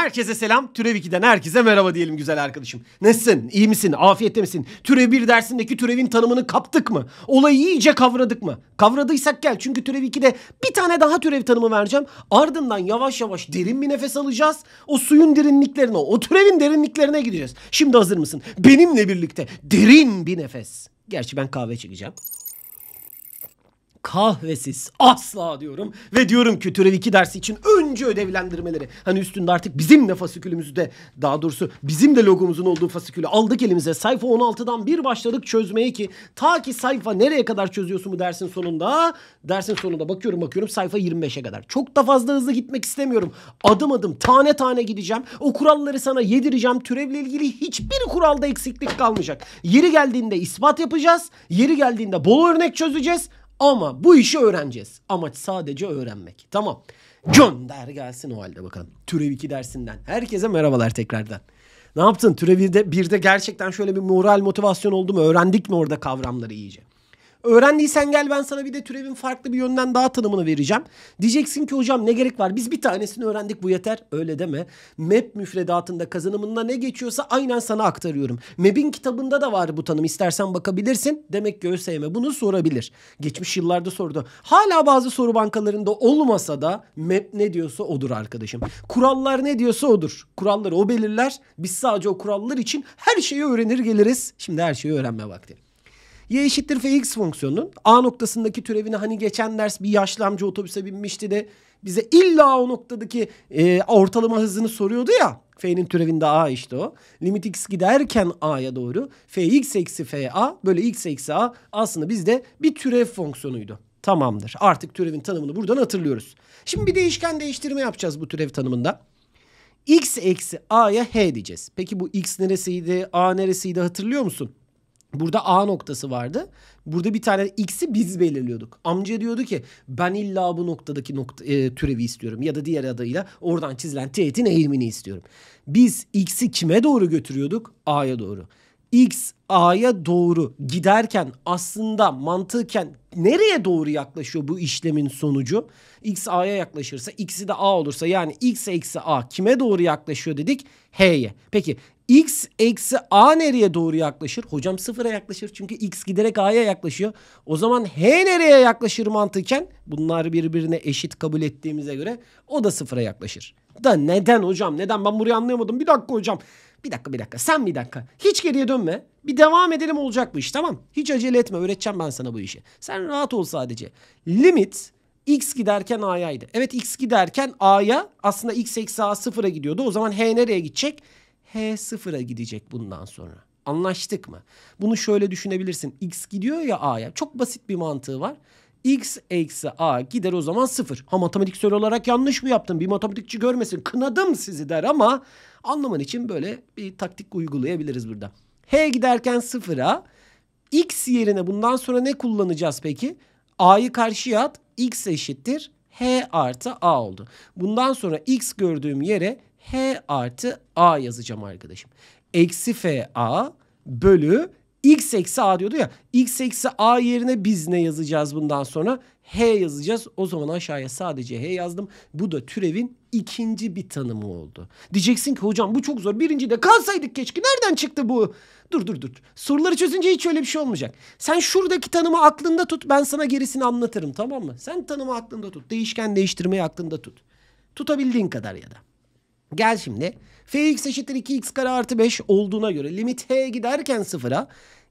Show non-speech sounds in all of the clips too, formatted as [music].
Herkese selam. Türev 2'den herkese merhaba diyelim güzel arkadaşım. Nasılsın? İyi misin? Afiyette misin? Türev 1 dersindeki türevin tanımını kaptık mı? Olayı iyice kavradık mı? Kavradıysak gel. Çünkü türev 2'de bir tane daha türev tanımı vereceğim. Ardından yavaş yavaş derin bir nefes alacağız. O suyun derinliklerine, o türevin derinliklerine gideceğiz. Şimdi hazır mısın? Benimle birlikte derin bir nefes. Gerçi ben kahve çekeceğim kahvesiz asla diyorum. Ve diyorum ki türev 2 dersi için önce ödevlendirmeleri. Hani üstünde artık bizim de fasikülümüzü daha doğrusu bizim de logomuzun olduğu fasikülü aldık elimize. Sayfa 16'dan bir başladık çözmeye ki ta ki sayfa nereye kadar çözüyorsun bu dersin sonunda? Dersin sonunda bakıyorum bakıyorum sayfa 25'e kadar. Çok da fazla hızlı gitmek istemiyorum. Adım adım tane tane gideceğim. O kuralları sana yedireceğim. Türevle ilgili hiçbir kuralda eksiklik kalmayacak. Yeri geldiğinde ispat yapacağız. Yeri geldiğinde bol örnek çözeceğiz. Ama bu işi öğreneceğiz. Amaç sadece öğrenmek. Tamam. Gönder gelsin o halde bakalım. Türev 2 dersinden. Herkese merhabalar tekrardan. Ne yaptın? Türev 1'de, 1'de gerçekten şöyle bir moral motivasyon oldu mu? Öğrendik mi orada kavramları iyice? Öğrendiysen gel ben sana bir de türevin farklı bir yönden daha tanımını vereceğim. Diyeceksin ki hocam ne gerek var? Biz bir tanesini öğrendik bu yeter. Öyle deme. MEP müfredatında kazanımında ne geçiyorsa aynen sana aktarıyorum. MEP'in kitabında da var bu tanım. İstersen bakabilirsin. Demek ki ÖSYM bunu sorabilir. Geçmiş yıllarda sordu. Hala bazı soru bankalarında olmasa da MEP ne diyorsa odur arkadaşım. Kurallar ne diyorsa odur. Kuralları o belirler. Biz sadece o kurallar için her şeyi öğrenir geliriz. Şimdi her şeyi öğrenme vakti. Y eşittir fx fonksiyonunun a noktasındaki türevini hani geçen ders bir yaşlı amca otobüse binmişti de bize illa o noktadaki e, ortalama hızını soruyordu ya. F'nin türevinde a işte o. Limit x giderken a'ya doğru fx eksi fa böyle x eksi a aslında bizde bir türev fonksiyonuydu. Tamamdır. Artık türevin tanımını buradan hatırlıyoruz. Şimdi bir değişken değiştirme yapacağız bu türev tanımında. x eksi a'ya h diyeceğiz. Peki bu x neresiydi, a neresiydi hatırlıyor musun? Burada A noktası vardı. Burada bir tane X'i biz belirliyorduk. Amca diyordu ki ben illa bu noktadaki nokta, e, türevi istiyorum. Ya da diğer adıyla oradan çizilen teğetin eğimini istiyorum. Biz X'i kime doğru götürüyorduk? A'ya doğru. X A'ya doğru giderken aslında mantıken nereye doğru yaklaşıyor bu işlemin sonucu? X A'ya yaklaşırsa X'i de A olursa yani X eksi A kime doğru yaklaşıyor dedik? H'ye. Peki X eksi A nereye doğru yaklaşır? Hocam sıfıra yaklaşır çünkü X giderek A'ya yaklaşıyor. O zaman H nereye yaklaşır mantıken? Bunlar birbirine eşit kabul ettiğimize göre o da sıfıra yaklaşır. Da neden hocam? Neden? Ben burayı anlayamadım. Bir dakika hocam. Bir dakika bir dakika sen bir dakika. Hiç geriye dönme. Bir devam edelim olacak bu iş tamam. Hiç acele etme öğreteceğim ben sana bu işi. Sen rahat ol sadece. Limit x giderken a'yaydı. Evet x giderken a'ya aslında x eksi a sıfıra gidiyordu. O zaman h nereye gidecek? h sıfıra gidecek bundan sonra. Anlaştık mı? Bunu şöyle düşünebilirsin. x gidiyor ya a'ya. Çok basit bir mantığı var x eksi a gider o zaman sıfır. Ha matematiksel olarak yanlış mı yaptım? Bir matematikçi görmesin. Kınadım sizi der ama Anlaman için böyle bir taktik uygulayabiliriz burada. H giderken sıfıra x yerine bundan sonra ne kullanacağız peki? A'yı karşıya at x eşittir h artı a oldu. Bundan sonra x gördüğüm yere h artı a yazacağım arkadaşım. Eksi f a bölü x eksi a diyordu ya. x eksi a yerine biz ne yazacağız bundan sonra? H yazacağız. O zaman aşağıya sadece H yazdım. Bu da türevin ikinci bir tanımı oldu. Diyeceksin ki hocam bu çok zor. Birinci de kalsaydık keşke. Nereden çıktı bu? Dur dur dur. Soruları çözünce hiç öyle bir şey olmayacak. Sen şuradaki tanımı aklında tut. Ben sana gerisini anlatırım tamam mı? Sen tanımı aklında tut. Değişken değiştirmeyi aklında tut. Tutabildiğin kadar ya da. Gel şimdi. Fx eşittir 2x kare artı 5 olduğuna göre limit h giderken sıfıra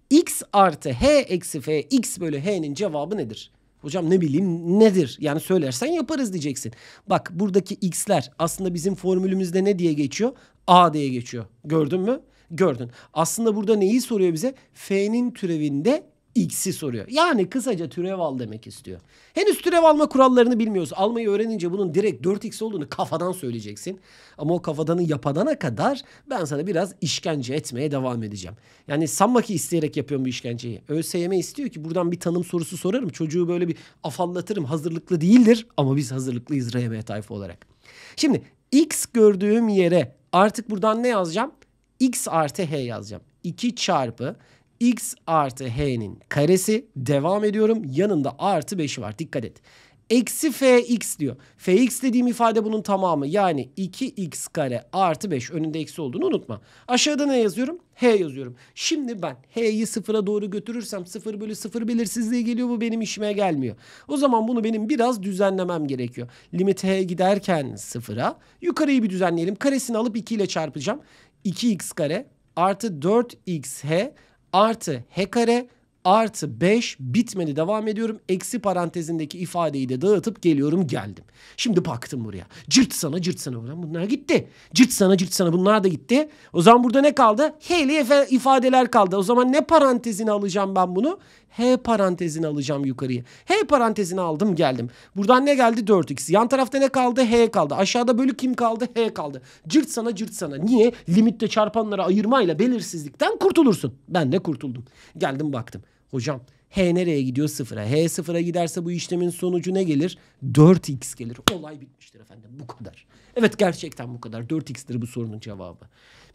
x artı h eksi f x bölü h'nin cevabı nedir? Hocam ne bileyim nedir? Yani söylersen yaparız diyeceksin. Bak buradaki x'ler aslında bizim formülümüzde ne diye geçiyor? A diye geçiyor. Gördün mü? Gördün. Aslında burada neyi soruyor bize? F'nin türevinde X'i soruyor. Yani kısaca türev al demek istiyor. Henüz türev alma kurallarını bilmiyoruz. Almayı öğrenince bunun direkt 4X olduğunu kafadan söyleyeceksin. Ama o kafadanı yapadana kadar ben sana biraz işkence etmeye devam edeceğim. Yani sanma ki isteyerek yapıyorum bu işkenceyi. ÖSYM istiyor ki buradan bir tanım sorusu sorarım. Çocuğu böyle bir afallatırım. Hazırlıklı değildir ama biz hazırlıklıyız RM tayfa olarak. Şimdi X gördüğüm yere artık buradan ne yazacağım? X artı H yazacağım. 2 çarpı x artı h'nin karesi devam ediyorum yanında artı 5'i var dikkat et. Eksi fx diyor. fx dediğim ifade bunun tamamı. Yani 2x kare artı 5 önünde eksi olduğunu unutma. Aşağıda ne yazıyorum? h yazıyorum. Şimdi ben h'yi sıfıra doğru götürürsem 0 bölü 0 belirsizliği geliyor. Bu benim işime gelmiyor. O zaman bunu benim biraz düzenlemem gerekiyor. Limit h giderken sıfıra yukarıyı bir düzenleyelim. Karesini alıp 2 ile çarpacağım. 2x kare artı 4x h artı h kare artı 5 bitmedi devam ediyorum. Eksi parantezindeki ifadeyi de dağıtıp geliyorum geldim. Şimdi baktım buraya. Cırt sana cırt sana buradan bunlar gitti. Cırt sana cırt sana bunlar da gitti. O zaman burada ne kaldı? H'li ifadeler kaldı. O zaman ne parantezini alacağım ben bunu? H parantezini alacağım yukarıya. H parantezini aldım geldim. Buradan ne geldi? 4x. Yan tarafta ne kaldı? H kaldı. Aşağıda bölü kim kaldı? H kaldı. Cırt sana cırt sana. Niye? Limitte çarpanlara ayırmayla belirsizlikten kurtulursun. Ben de kurtuldum. Geldim baktım. Hocam H nereye gidiyor? Sıfıra. H sıfıra giderse bu işlemin sonucu ne gelir? 4x gelir. Olay bitmiştir efendim. Bu kadar. Evet gerçekten bu kadar. 4x'tir bu sorunun cevabı.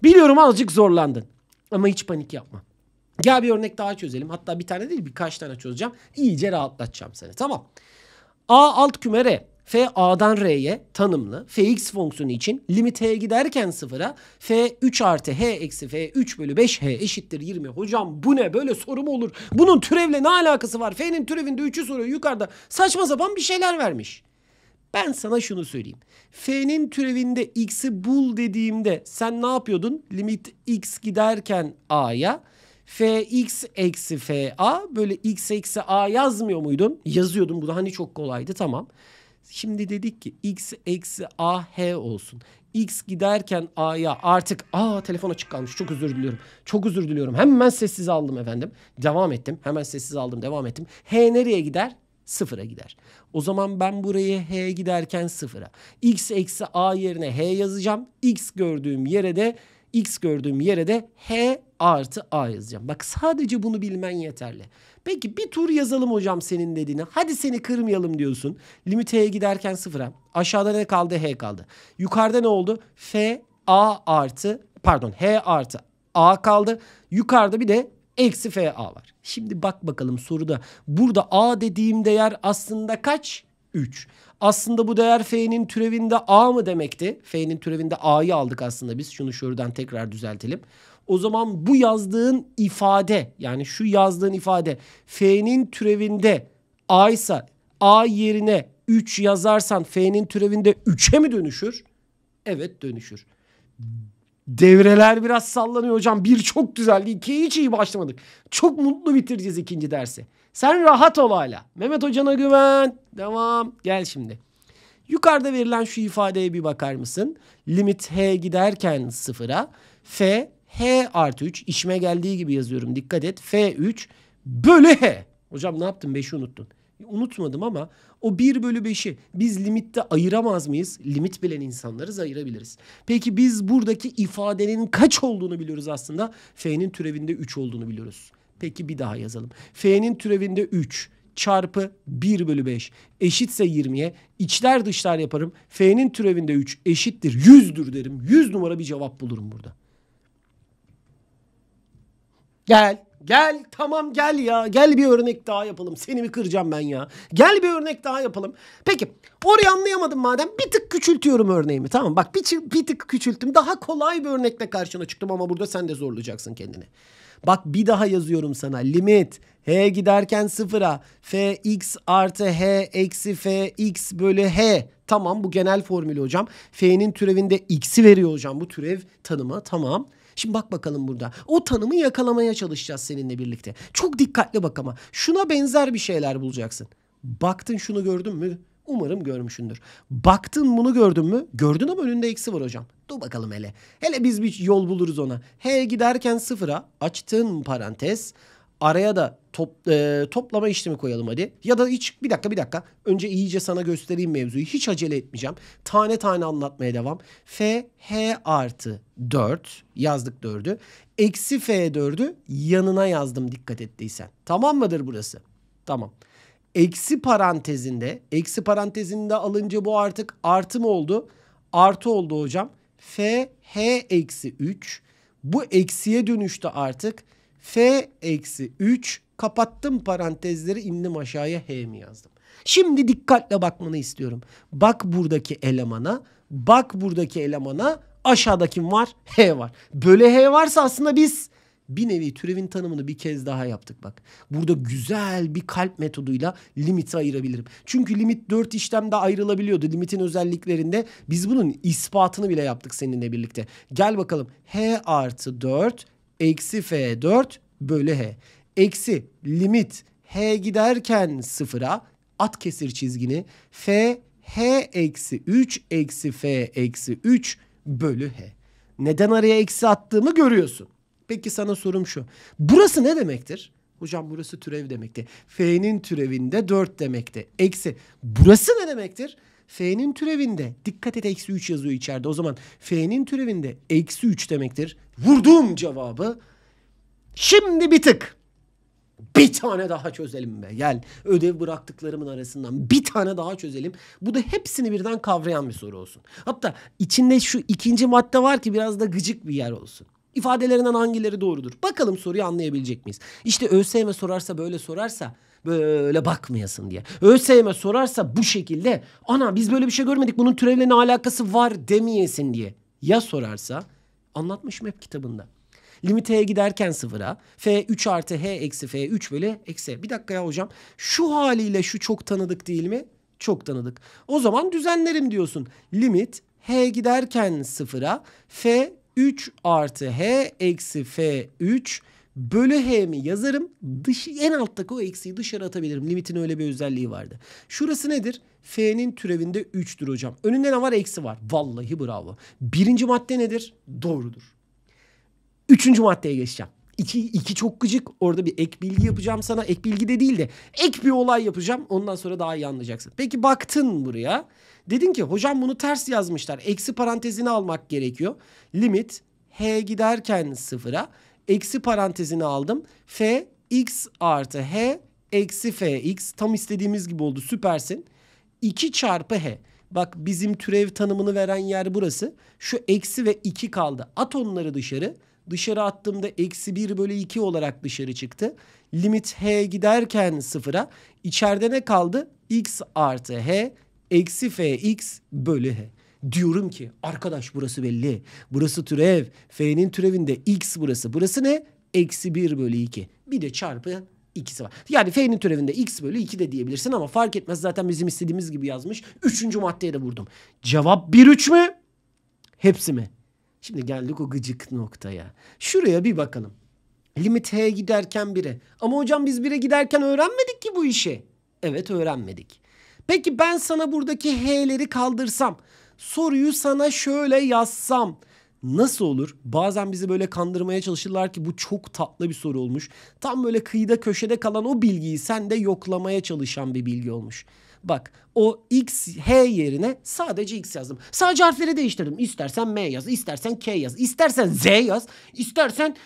Biliyorum azıcık zorlandın. Ama hiç panik yapma. Gel bir örnek daha çözelim. Hatta bir tane değil birkaç tane çözeceğim. İyice rahatlatacağım seni. Tamam. A alt küme R f a'dan r'ye tanımlı fx fonksiyonu için limiteye giderken sıfıra f3 artı h eksi f3 bölü 5h eşittir 20. Hocam bu ne böyle soru mu olur? Bunun türevle ne alakası var? F'nin türevinde 3'ü soruyor yukarıda saçma sapan bir şeyler vermiş. Ben sana şunu söyleyeyim. F'nin türevinde x'i bul dediğimde sen ne yapıyordun? Limit x giderken a'ya fx eksi fa böyle x eksi a yazmıyor muydun? Yazıyordum. Bu da hani çok kolaydı tamam. Şimdi dedik ki x eksi a h olsun. X giderken a'ya artık a telefon açık kalmış. Çok özür diliyorum. Çok özür diliyorum. Hemen sessiz aldım efendim. Devam ettim. Hemen sessiz aldım. Devam ettim. H nereye gider? sıfıra gider. O zaman ben burayı h giderken sıfıra. x eksi a yerine h yazacağım. x gördüğüm yere de x gördüğüm yere de h artı a yazacağım. Bak sadece bunu bilmen yeterli. Peki bir tur yazalım hocam senin dediğini. Hadi seni kırmayalım diyorsun. Limit h'ye giderken sıfıra. Aşağıda ne kaldı? h kaldı. Yukarıda ne oldu? f a artı pardon h artı a kaldı. Yukarıda bir de eksi f a var. Şimdi bak bakalım soruda. Burada a dediğim değer aslında kaç? 3. Aslında bu değer f'nin türevinde a mı demekti? F'nin türevinde a'yı aldık aslında biz. Şunu şuradan tekrar düzeltelim. O zaman bu yazdığın ifade yani şu yazdığın ifade f'nin türevinde a ise a yerine 3 yazarsan f'nin türevinde 3'e mi dönüşür? Evet dönüşür. Devreler biraz sallanıyor hocam. Bir çok güzeldi. İkiye hiç iyi başlamadık. Çok mutlu bitireceğiz ikinci dersi. Sen rahat ol hala. Mehmet hocana güven. Devam. Gel şimdi. Yukarıda verilen şu ifadeye bir bakar mısın? Limit h giderken sıfıra f h artı 3 işime geldiği gibi yazıyorum. Dikkat et. f 3 bölü h. Hocam ne yaptın? 5'i unuttun. Unutmadım ama o 1 bölü 5'i biz limitte ayıramaz mıyız? Limit bilen insanlarız ayırabiliriz. Peki biz buradaki ifadenin kaç olduğunu biliyoruz aslında. F'nin türevinde 3 olduğunu biliyoruz. Peki bir daha yazalım. F'nin türevinde 3 çarpı 1 bölü 5 eşitse 20'ye içler dışlar yaparım. F'nin türevinde 3 eşittir 100'dür derim. 100 numara bir cevap bulurum burada. Gel. Gel tamam gel ya. Gel bir örnek daha yapalım. Seni mi kıracağım ben ya? Gel bir örnek daha yapalım. Peki orayı anlayamadım madem. Bir tık küçültüyorum örneğimi tamam. Bak bir, bir tık küçülttüm. Daha kolay bir örnekle karşına çıktım ama burada sen de zorlayacaksın kendini. Bak bir daha yazıyorum sana. Limit h giderken sıfıra f x artı h eksi f x bölü h. Tamam bu genel formülü hocam. F'nin türevinde x'i veriyor hocam bu türev tanımı tamam. Şimdi bak bakalım burada. O tanımı yakalamaya çalışacağız seninle birlikte. Çok dikkatli bak ama. Şuna benzer bir şeyler bulacaksın. Baktın şunu gördün mü? Umarım görmüşsündür. Baktın bunu gördün mü? Gördün ama önünde eksi var hocam. Dur bakalım hele. Hele biz bir yol buluruz ona. H giderken sıfıra açtın parantez. Araya da top, e, toplama işlemi koyalım hadi. Ya da hiç bir dakika bir dakika. Önce iyice sana göstereyim mevzuyu. Hiç acele etmeyeceğim. Tane tane anlatmaya devam. F, H artı 4 yazdık 4'ü. Eksi F 4'ü yanına yazdım dikkat ettiysen. Tamam mıdır burası? Tamam eksi parantezinde eksi parantezinde alınca bu artık artı mı oldu? Artı oldu hocam. F H eksi 3 bu eksiye dönüştü artık. F eksi 3 kapattım parantezleri indim aşağıya H mi yazdım. Şimdi dikkatle bakmanı istiyorum. Bak buradaki elemana, bak buradaki elemana aşağıda kim var? H var. Böyle H varsa aslında biz bir nevi türevin tanımını bir kez daha yaptık bak. Burada güzel bir kalp metoduyla limiti ayırabilirim. Çünkü limit 4 işlemde ayrılabiliyordu. Limitin özelliklerinde biz bunun ispatını bile yaptık seninle birlikte. Gel bakalım h artı 4 eksi f 4 bölü h. Eksi limit h giderken sıfıra at kesir çizgini f h eksi 3 eksi f eksi 3 bölü h. Neden araya eksi attığımı görüyorsun. Peki sana sorum şu. Burası ne demektir? Hocam burası türev demekti. F'nin türevinde 4 demekti. Eksi. Burası ne demektir? F'nin türevinde. Dikkat et eksi 3 yazıyor içeride. O zaman F'nin türevinde eksi 3 demektir. Vurdum cevabı. Şimdi bir tık. Bir tane daha çözelim be. Gel ödev bıraktıklarımın arasından bir tane daha çözelim. Bu da hepsini birden kavrayan bir soru olsun. Hatta içinde şu ikinci madde var ki biraz da gıcık bir yer olsun. İfadelerinden hangileri doğrudur? Bakalım soruyu anlayabilecek miyiz? İşte ÖSYM sorarsa böyle sorarsa böyle bakmayasın diye. ÖSYM sorarsa bu şekilde ana biz böyle bir şey görmedik bunun türevle ne alakası var demeyesin diye. Ya sorarsa anlatmışım hep kitabında. Limiteye giderken sıfıra F3 artı H eksi F3 bölü eksi. Bir dakika ya hocam şu haliyle şu çok tanıdık değil mi? Çok tanıdık. O zaman düzenlerim diyorsun. Limit H giderken sıfıra F 3 artı h eksi f 3 bölü h'mi yazarım. Dış, en alttaki o eksiyi dışarı atabilirim. Limitin öyle bir özelliği vardı. Şurası nedir? F'nin türevinde 3'tür hocam. Önünde ne var? Eksi var. Vallahi bravo. Birinci madde nedir? Doğrudur. Üçüncü maddeye geçeceğim. İki, iki çok gıcık. Orada bir ek bilgi yapacağım sana. Ek bilgi de değil de ek bir olay yapacağım. Ondan sonra daha iyi anlayacaksın. Peki baktın buraya. Dedin ki hocam bunu ters yazmışlar. Eksi parantezini almak gerekiyor. Limit h giderken sıfıra eksi parantezini aldım. f x artı h eksi f x tam istediğimiz gibi oldu süpersin. 2 çarpı h. Bak bizim türev tanımını veren yer burası. Şu eksi ve 2 kaldı. At onları dışarı. Dışarı attığımda eksi 1 bölü 2 olarak dışarı çıktı. Limit h giderken sıfıra. İçeride ne kaldı? x artı h Eksi f x bölü h. Diyorum ki arkadaş burası belli. Burası türev. F'nin türevinde x burası. Burası ne? Eksi 1 bölü 2. Bir de çarpı ikisi var. Yani F'nin türevinde x bölü 2 de diyebilirsin ama fark etmez. Zaten bizim istediğimiz gibi yazmış. Üçüncü maddeye de vurdum. Cevap 1 3 mü? Hepsi mi? Şimdi geldik o gıcık noktaya. Şuraya bir bakalım. Limit H'ye giderken 1'e. Ama hocam biz 1'e giderken öğrenmedik ki bu işi. Evet öğrenmedik. Peki ben sana buradaki H'leri kaldırsam, soruyu sana şöyle yazsam nasıl olur? Bazen bizi böyle kandırmaya çalışırlar ki bu çok tatlı bir soru olmuş. Tam böyle kıyıda köşede kalan o bilgiyi sen de yoklamaya çalışan bir bilgi olmuş. Bak o x, h yerine sadece x yazdım. Sadece harfleri değiştirdim. İstersen m yaz, istersen k yaz, istersen z yaz, istersen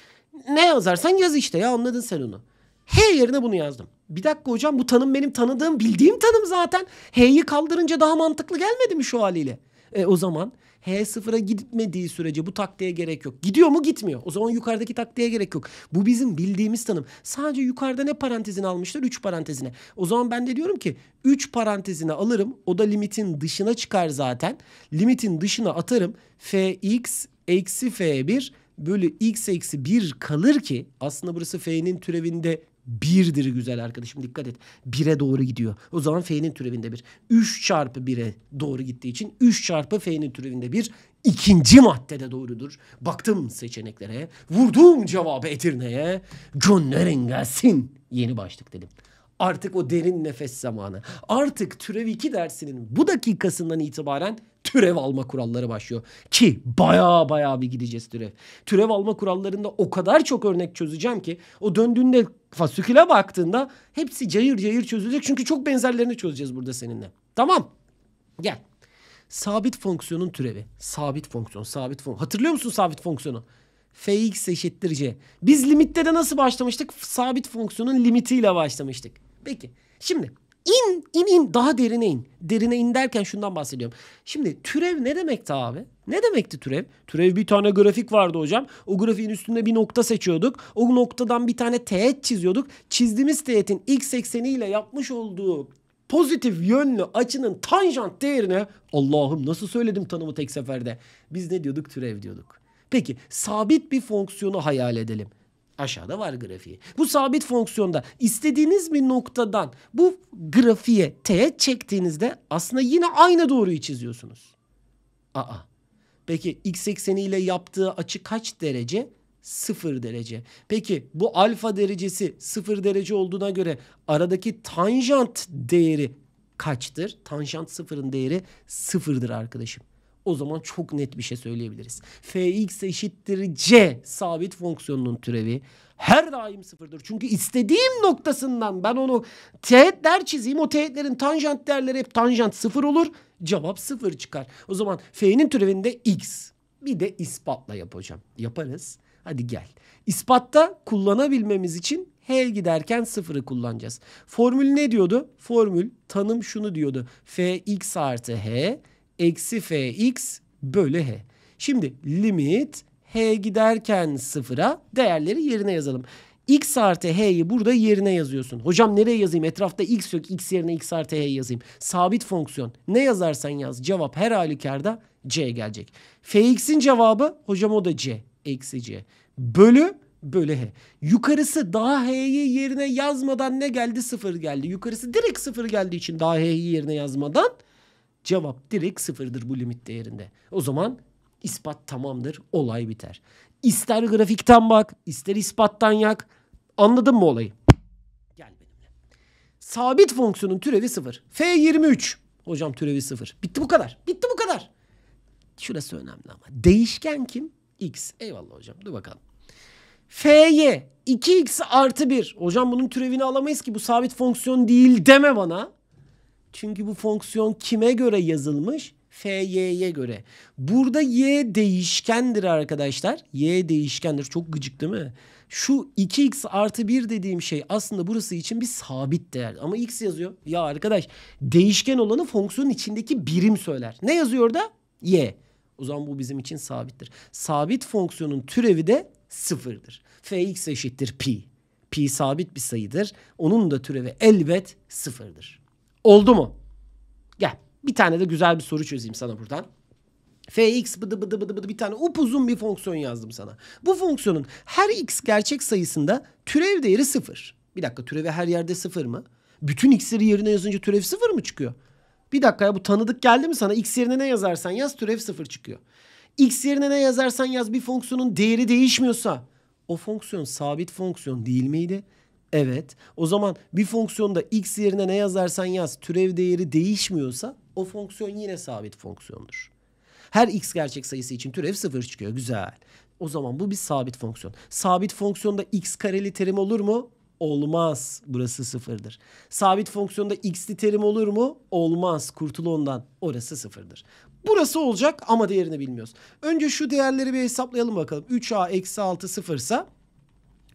ne yazarsan yaz işte ya anladın sen onu. H yerine bunu yazdım. Bir dakika hocam bu tanım benim tanıdığım bildiğim tanım zaten. H'yi kaldırınca daha mantıklı gelmedi mi şu haliyle? E, o zaman H sıfıra gitmediği sürece bu taktiğe gerek yok. Gidiyor mu gitmiyor. O zaman yukarıdaki taktiğe gerek yok. Bu bizim bildiğimiz tanım. Sadece yukarıda ne parantezini almışlar? 3 parantezine. O zaman ben de diyorum ki 3 parantezine alırım. O da limitin dışına çıkar zaten. Limitin dışına atarım. Fx eksi f1 bölü x eksi 1 kalır ki aslında burası f'nin türevinde Birdir güzel arkadaşım dikkat et. Bire doğru gidiyor. O zaman f'nin türevinde bir. 3 çarpı 1'e doğru gittiği için 3 çarpı f'nin türevinde bir. İkinci maddede doğrudur. Baktım seçeneklere. Vurdum cevabı Edirne'ye. Gönderin gelsin. Yeni başlık dedim. Artık o derin nefes zamanı. Artık türev 2 dersinin bu dakikasından itibaren türev alma kuralları başlıyor. Ki baya baya bir gideceğiz türev. Türev alma kurallarında o kadar çok örnek çözeceğim ki o döndüğünde fasüküle baktığında hepsi cayır cayır çözülecek. Çünkü çok benzerlerini çözeceğiz burada seninle. Tamam. Gel. Sabit fonksiyonun türevi. Sabit fonksiyon, sabit fonksiyon. Hatırlıyor musun sabit fonksiyonu? fx eşittir c. Biz limitte de nasıl başlamıştık? Sabit fonksiyonun limitiyle başlamıştık. Peki. Şimdi in in in daha derine in. Derine in derken şundan bahsediyorum. Şimdi türev ne demekti abi? Ne demekti türev? Türev bir tane grafik vardı hocam. O grafiğin üstünde bir nokta seçiyorduk. O noktadan bir tane teğet çiziyorduk. Çizdiğimiz teğetin x ekseniyle yapmış olduğu pozitif yönlü açının tanjant değerine Allah'ım nasıl söyledim tanımı tek seferde. Biz ne diyorduk? Türev diyorduk. Peki sabit bir fonksiyonu hayal edelim. Aşağıda var grafiği. Bu sabit fonksiyonda istediğiniz bir noktadan bu grafiğe teğet çektiğinizde aslında yine aynı doğruyu çiziyorsunuz. Aa. Peki x ekseni ile yaptığı açı kaç derece? 0 derece. Peki bu alfa derecesi 0 derece olduğuna göre aradaki tanjant değeri kaçtır? Tanjant sıfırın değeri sıfırdır arkadaşım o zaman çok net bir şey söyleyebiliriz. Fx eşittir c sabit fonksiyonunun türevi her daim sıfırdır. Çünkü istediğim noktasından ben onu teğetler çizeyim. O teğetlerin tanjant değerleri hep tanjant sıfır olur. Cevap sıfır çıkar. O zaman f'nin türevinde x. Bir de ispatla yapacağım. Yaparız. Hadi gel. İspatta kullanabilmemiz için H giderken sıfırı kullanacağız. Formül ne diyordu? Formül tanım şunu diyordu. Fx artı H eksi fx bölü h. Şimdi limit h giderken sıfıra değerleri yerine yazalım. x artı h'yi burada yerine yazıyorsun. Hocam nereye yazayım? Etrafta x yok. x yerine x artı h yazayım. Sabit fonksiyon. Ne yazarsan yaz. Cevap her halükarda c gelecek. fx'in cevabı hocam o da c. Eksi c. Bölü bölü h. Yukarısı daha h'yi yerine yazmadan ne geldi? Sıfır geldi. Yukarısı direkt sıfır geldiği için daha h'yi yerine yazmadan Cevap direkt sıfırdır bu limit değerinde. O zaman ispat tamamdır. Olay biter. İster grafikten bak, ister ispattan yak. Anladın mı olayı? Gel benimle. Sabit fonksiyonun türevi sıfır. F23. Hocam türevi sıfır. Bitti bu kadar. Bitti bu kadar. Şurası önemli ama. Değişken kim? X. Eyvallah hocam. Dur bakalım. F'ye 2x artı 1. Hocam bunun türevini alamayız ki bu sabit fonksiyon değil deme bana. Çünkü bu fonksiyon kime göre yazılmış? FY'ye göre. Burada Y değişkendir arkadaşlar. Y değişkendir. Çok gıcık değil mi? Şu 2x artı 1 dediğim şey aslında burası için bir sabit değer. Ama x yazıyor. Ya arkadaş değişken olanı fonksiyonun içindeki birim söyler. Ne yazıyor da? Y. O zaman bu bizim için sabittir. Sabit fonksiyonun türevi de sıfırdır. Fx eşittir pi. Pi sabit bir sayıdır. Onun da türevi elbet sıfırdır. Oldu mu? Gel bir tane de güzel bir soru çözeyim sana buradan. Fx bıdı bıdı bıdı bıdı bir tane upuzun bir fonksiyon yazdım sana. Bu fonksiyonun her x gerçek sayısında türev değeri sıfır. Bir dakika türevi her yerde sıfır mı? Bütün x'leri yerine yazınca türev sıfır mı çıkıyor? Bir dakika ya bu tanıdık geldi mi sana? X yerine ne yazarsan yaz türev sıfır çıkıyor. X yerine ne yazarsan yaz bir fonksiyonun değeri değişmiyorsa o fonksiyon sabit fonksiyon değil miydi? Evet. O zaman bir fonksiyonda x yerine ne yazarsan yaz türev değeri değişmiyorsa o fonksiyon yine sabit fonksiyondur. Her x gerçek sayısı için türev sıfır çıkıyor. Güzel. O zaman bu bir sabit fonksiyon. Sabit fonksiyonda x kareli terim olur mu? Olmaz. Burası sıfırdır. Sabit fonksiyonda x'li terim olur mu? Olmaz. Kurtul ondan. Orası sıfırdır. Burası olacak ama değerini bilmiyoruz. Önce şu değerleri bir hesaplayalım bakalım. 3a eksi 6 sıfırsa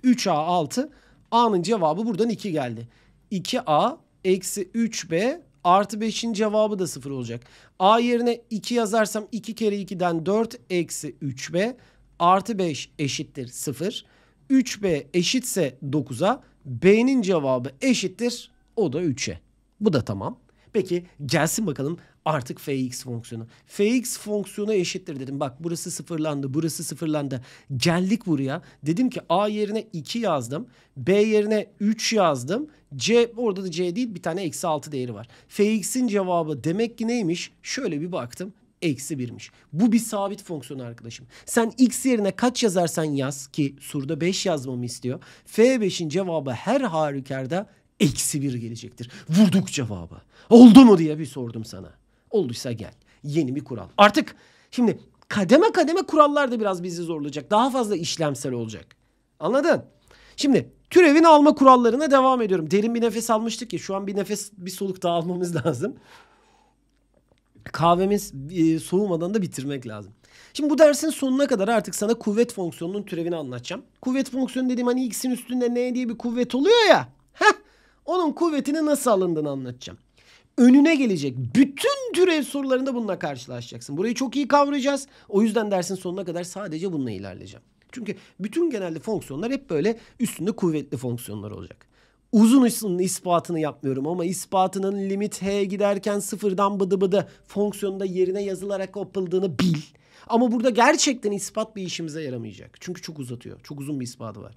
3a 6 A'nın cevabı buradan 2 geldi. 2A eksi 3B artı 5'in cevabı da 0 olacak. A yerine 2 yazarsam 2 kere 2'den 4 eksi 3B artı 5 eşittir 0. 3B eşitse 9'a B'nin cevabı eşittir o da 3'e. Bu da tamam. Peki gelsin bakalım artık fx fonksiyonu. fx fonksiyonu eşittir dedim. Bak burası sıfırlandı, burası sıfırlandı. Geldik buraya. Dedim ki a yerine 2 yazdım. B yerine 3 yazdım. C orada da C değil bir tane eksi 6 değeri var. fx'in cevabı demek ki neymiş? Şöyle bir baktım eksi birmiş. Bu bir sabit fonksiyon arkadaşım. Sen x yerine kaç yazarsan yaz ki surda 5 yazmamı istiyor. f5'in cevabı her halükarda eksi bir gelecektir. Vurduk cevabı. Oldu mu diye bir sordum sana. Olduysa gel. Yeni bir kural. Artık şimdi kademe kademe kurallar da biraz bizi zorlayacak. Daha fazla işlemsel olacak. Anladın? Şimdi türevin alma kurallarına devam ediyorum. Derin bir nefes almıştık ya. Şu an bir nefes, bir soluk daha almamız [laughs] lazım. Kahvemiz e, soğumadan da bitirmek lazım. Şimdi bu dersin sonuna kadar artık sana kuvvet fonksiyonunun türevini anlatacağım. Kuvvet fonksiyonu dediğim hani x'in üstünde n diye bir kuvvet oluyor ya. Heh, onun kuvvetini nasıl alındığını anlatacağım önüne gelecek. Bütün türev sorularında bununla karşılaşacaksın. Burayı çok iyi kavrayacağız. O yüzden dersin sonuna kadar sadece bununla ilerleyeceğim. Çünkü bütün genelde fonksiyonlar hep böyle üstünde kuvvetli fonksiyonlar olacak. Uzun üstünün ispatını yapmıyorum ama ispatının limit h giderken sıfırdan bıdı bıdı fonksiyonunda yerine yazılarak yapıldığını bil. Ama burada gerçekten ispat bir işimize yaramayacak. Çünkü çok uzatıyor. Çok uzun bir ispatı var.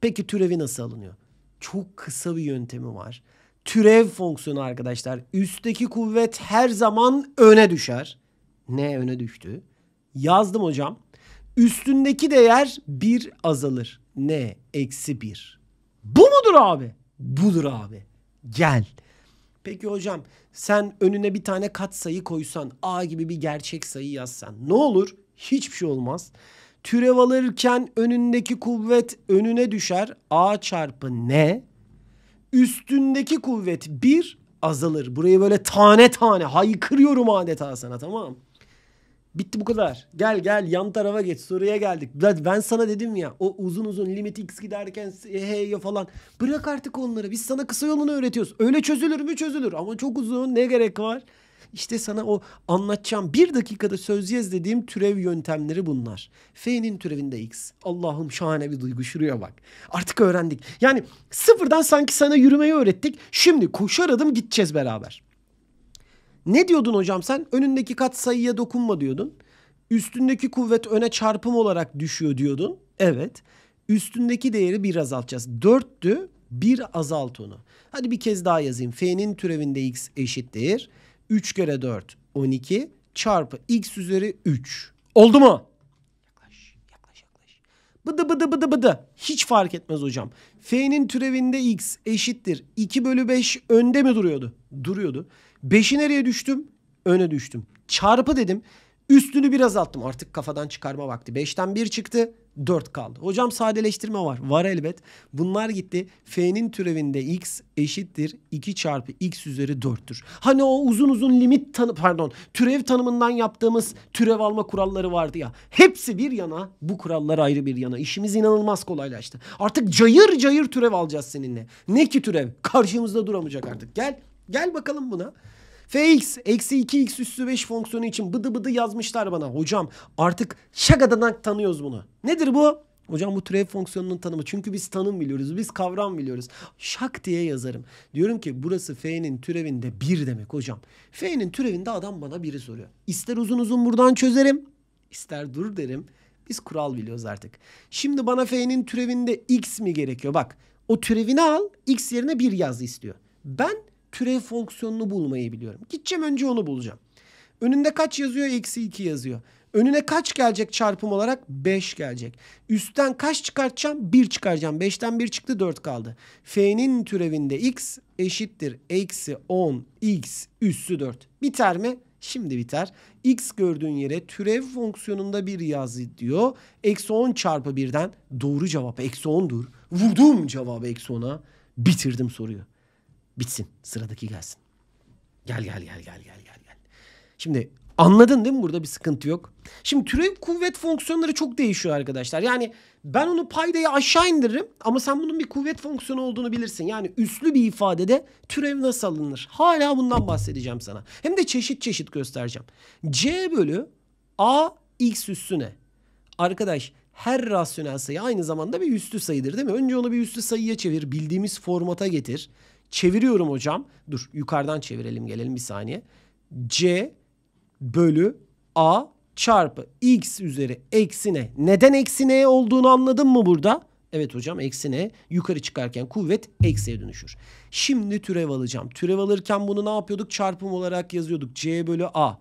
Peki türevi nasıl alınıyor? Çok kısa bir yöntemi var türev fonksiyonu arkadaşlar. Üstteki kuvvet her zaman öne düşer. Ne öne düştü? Yazdım hocam. Üstündeki değer 1 azalır. Ne? Eksi 1. Bu mudur abi? Budur abi. Gel. Peki hocam sen önüne bir tane kat sayı koysan A gibi bir gerçek sayı yazsan ne olur? Hiçbir şey olmaz. Türev alırken önündeki kuvvet önüne düşer. A çarpı ne? üstündeki kuvvet bir azalır. Burayı böyle tane tane haykırıyorum adeta sana tamam. Bitti bu kadar. Gel gel yan tarafa geç soruya geldik. Ben sana dedim ya o uzun uzun limit x giderken hey ya falan. Bırak artık onları biz sana kısa yolunu öğretiyoruz. Öyle çözülür mü çözülür ama çok uzun ne gerek var. İşte sana o anlatacağım bir dakikada söz yaz dediğim türev yöntemleri bunlar. F'nin türevinde X. Allah'ım şahane bir duygu şuraya bak. Artık öğrendik. Yani sıfırdan sanki sana yürümeyi öğrettik. Şimdi koşar adım gideceğiz beraber. Ne diyordun hocam sen? Önündeki kat sayıya dokunma diyordun. Üstündeki kuvvet öne çarpım olarak düşüyor diyordun. Evet. Üstündeki değeri bir azaltacağız. Dörttü Bir azalt onu. Hadi bir kez daha yazayım. F'nin türevinde x eşittir. 3 kere 4 12 çarpı x üzeri 3. Oldu mu? Yaklaş, yaklaş, yaklaş. Bıdı bıdı bıdı bıdı. Hiç fark etmez hocam. F'nin türevinde x eşittir. 2 bölü 5 önde mi duruyordu? Duruyordu. 5'i nereye düştüm? Öne düştüm. Çarpı dedim. Üstünü bir azalttım. Artık kafadan çıkarma vakti. 5'ten 1 çıktı. 4 kaldı. Hocam sadeleştirme var. Var elbet. Bunlar gitti. F'nin türevinde x eşittir 2 çarpı x üzeri 4'tür. Hani o uzun uzun limit tanı pardon türev tanımından yaptığımız türev alma kuralları vardı ya. Hepsi bir yana bu kurallar ayrı bir yana. İşimiz inanılmaz kolaylaştı. Artık cayır cayır türev alacağız seninle. Ne ki türev? Karşımızda duramayacak artık. Gel. Gel bakalım buna. Fx eksi 2x üstü 5 fonksiyonu için bıdı bıdı yazmışlar bana. Hocam artık şakadanak tanıyoruz bunu. Nedir bu? Hocam bu türev fonksiyonunun tanımı. Çünkü biz tanım biliyoruz. Biz kavram biliyoruz. Şak diye yazarım. Diyorum ki burası f'nin türevinde 1 demek hocam. F'nin türevinde adam bana biri soruyor. İster uzun uzun buradan çözerim. ister dur derim. Biz kural biliyoruz artık. Şimdi bana f'nin türevinde x mi gerekiyor? Bak o türevini al. x yerine 1 yaz istiyor. Ben türev fonksiyonunu bulmayı biliyorum. Gideceğim önce onu bulacağım. Önünde kaç yazıyor? Eksi 2 yazıyor. Önüne kaç gelecek çarpım olarak? 5 gelecek. Üstten kaç çıkartacağım? 1 çıkaracağım. 5'ten 1 çıktı 4 kaldı. F'nin türevinde x eşittir. Eksi 10 x üssü 4. Biter mi? Şimdi biter. X gördüğün yere türev fonksiyonunda bir yaz diyor. Eksi 10 çarpı birden doğru cevap eksi 10'dur. Vurdum cevabı eksi 10'a. Bitirdim soruyu. Bitsin. Sıradaki gelsin. Gel gel gel gel gel gel gel. Şimdi anladın değil mi burada bir sıkıntı yok. Şimdi türev kuvvet fonksiyonları çok değişiyor arkadaşlar. Yani ben onu paydayı aşağı indiririm ama sen bunun bir kuvvet fonksiyonu olduğunu bilirsin. Yani üslü bir ifadede türev nasıl alınır? Hala bundan bahsedeceğim sana. Hem de çeşit çeşit göstereceğim. C bölü A x üstüne. Arkadaş her rasyonel sayı aynı zamanda bir üstü sayıdır değil mi? Önce onu bir üstü sayıya çevir, bildiğimiz formata getir. Çeviriyorum hocam. Dur yukarıdan çevirelim gelelim bir saniye. C bölü A çarpı x üzeri eksi ne? Neden eksi ne olduğunu anladın mı burada? Evet hocam eksi ne? Yukarı çıkarken kuvvet eksiye dönüşür. Şimdi türev alacağım. Türev alırken bunu ne yapıyorduk? Çarpım olarak yazıyorduk. C bölü A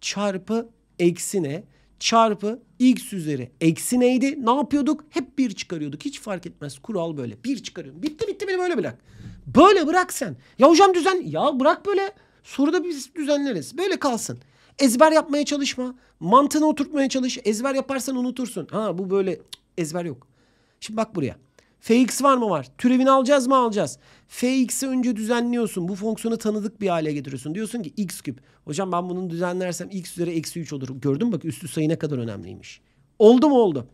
çarpı eksi ne çarpı x üzeri eksi neydi? Ne yapıyorduk? Hep bir çıkarıyorduk. Hiç fark etmez. Kural böyle. Bir çıkarıyorum. Bitti bitti beni böyle bırak. Böyle bırak sen. Ya hocam düzen... Ya bırak böyle. Soruda biz düzenleriz. Böyle kalsın. Ezber yapmaya çalışma. Mantığını oturtmaya çalış. Ezber yaparsan unutursun. Ha bu böyle ezber yok. Şimdi bak buraya. Fx var mı var? Türevini alacağız mı alacağız? Fx'i önce düzenliyorsun. Bu fonksiyonu tanıdık bir hale getiriyorsun. Diyorsun ki x küp. Hocam ben bunu düzenlersem x üzeri eksi 3 olur. Gördün mü bak üstü sayı ne kadar önemliymiş. Oldu mu oldu.